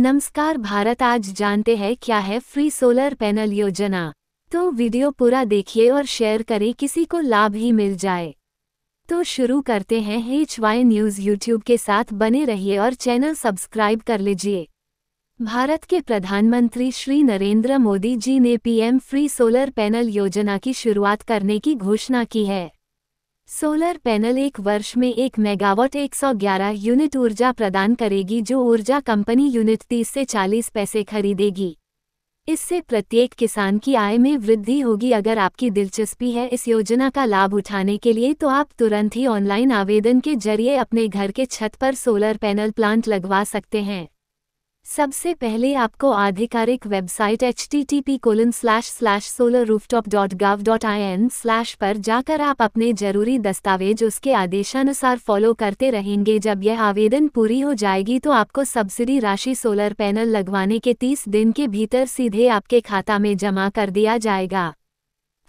नमस्कार भारत आज जानते हैं क्या है फ्री सोलर पैनल योजना तो वीडियो पूरा देखिए और शेयर करें किसी को लाभ ही मिल जाए तो शुरू करते हैं एच वाई न्यूज़ यूट्यूब के साथ बने रहिए और चैनल सब्सक्राइब कर लीजिए भारत के प्रधानमंत्री श्री नरेंद्र मोदी जी ने पीएम फ्री सोलर पैनल योजना की शुरुआत करने की घोषणा की है सोलर पैनल एक वर्ष में एक मेगावाट 111 यूनिट ऊर्जा प्रदान करेगी जो ऊर्जा कंपनी यूनिट तीस से चालीस पैसे खरीदेगी इससे प्रत्येक किसान की आय में वृद्धि होगी अगर आपकी दिलचस्पी है इस योजना का लाभ उठाने के लिए तो आप तुरंत ही ऑनलाइन आवेदन के जरिए अपने घर के छत पर सोलर पैनल प्लांट लगवा सकते हैं सबसे पहले आपको आधिकारिक website H T T P colon slash slash solar rooftop dot gov dot I N slash पर जाकर आप अपने जरूरी दस्तावेज उसके आदेशानुसार फॉलो करते रहेंगे जब यह आवेदन पूरी हो जाएगी तो आपको सब्सिडी राशि सोलर पैनल लगवाने के 30 दिन के भीतर सीधे आपके खाता में जमा कर दिया जाएगा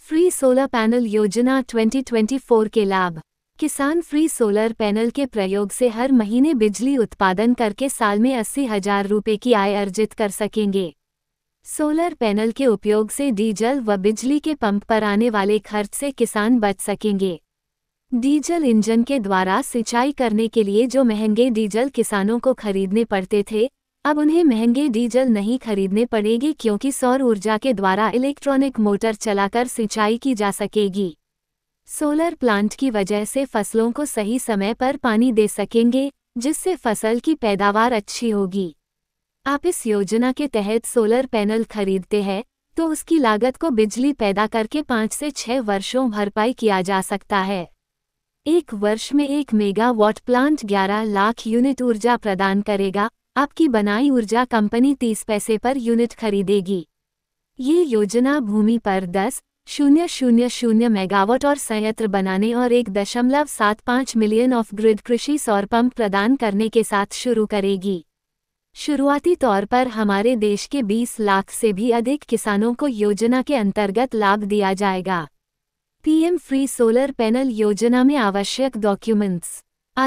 फ्री सोलर पैनल योजना 2024 के लाभ किसान फ्री सोलर पैनल के प्रयोग से हर महीने बिजली उत्पादन करके साल में अस्सी हजार रूपये की आय अर्जित कर सकेंगे सोलर पैनल के उपयोग से डीजल व बिजली के पंप पर आने वाले खर्च से किसान बच सकेंगे डीजल इंजन के द्वारा सिंचाई करने के लिए जो महंगे डीजल किसानों को खरीदने पड़ते थे अब उन्हें महंगे डीजल नहीं खरीदने पड़ेंगे क्योंकि सौर ऊर्जा के द्वारा इलेक्ट्रॉनिक मोटर चलाकर सिंचाई की जा सकेगी सोलर प्लांट की वजह से फसलों को सही समय पर पानी दे सकेंगे जिससे फसल की पैदावार अच्छी होगी आप इस योजना के तहत सोलर पैनल खरीदते हैं तो उसकी लागत को बिजली पैदा करके पाँच से छह वर्षों भरपाई किया जा सकता है एक वर्ष में एक megawatt plant 11 lakh unit ऊर्जा प्रदान करेगा आपकी बनाई ऊर्जा कंपनी 30 पैसे पर यूनिट खरीदेगी ये योजना भूमि पर 10 शून्य शून्य शून्य मेगावट और संयंत्र बनाने और एक दशमलव सात पाँच मिलियन ऑफ ग्रिड कृषि सौर पंप प्रदान करने के साथ शुरू करेगी शुरुआती तौर पर हमारे देश के 20 लाख से भी अधिक किसानों को योजना के अंतर्गत लाभ दिया जाएगा पीएम फ्री सोलर पैनल योजना में आवश्यक documents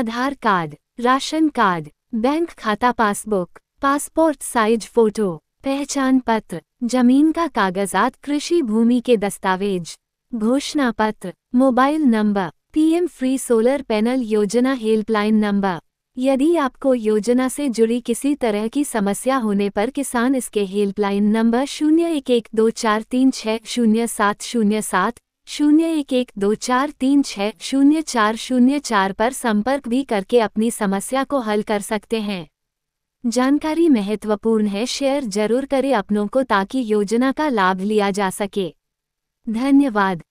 Aadhaar card ration card bank खाता पासबुक पासपोर्ट साइज फोटो पहचान पत्र जमीन का कागजात कृषि भूमि के दस्तावेज घोषणा पत्र mobile number PM free solar panel योजना हेल्पलाइन नंबर यदि आपको योजना से जुड़ी किसी तरह की समस्या होने पर किसान इसके हेल्पलाइन नंबर शून्य एक एक दो चार तीन छः शून्य सात शून्य सात शून्य एक एक दो चार तीन छः शून्य चार शून्य चार पर संपर्क भी करके अपनी समस्या को हल कर सकते हैं जानकारी महत्वपूर्ण है शेयर जरूर करें अपनों को ताकि योजना का लाभ लिया जा सके धन्यवाद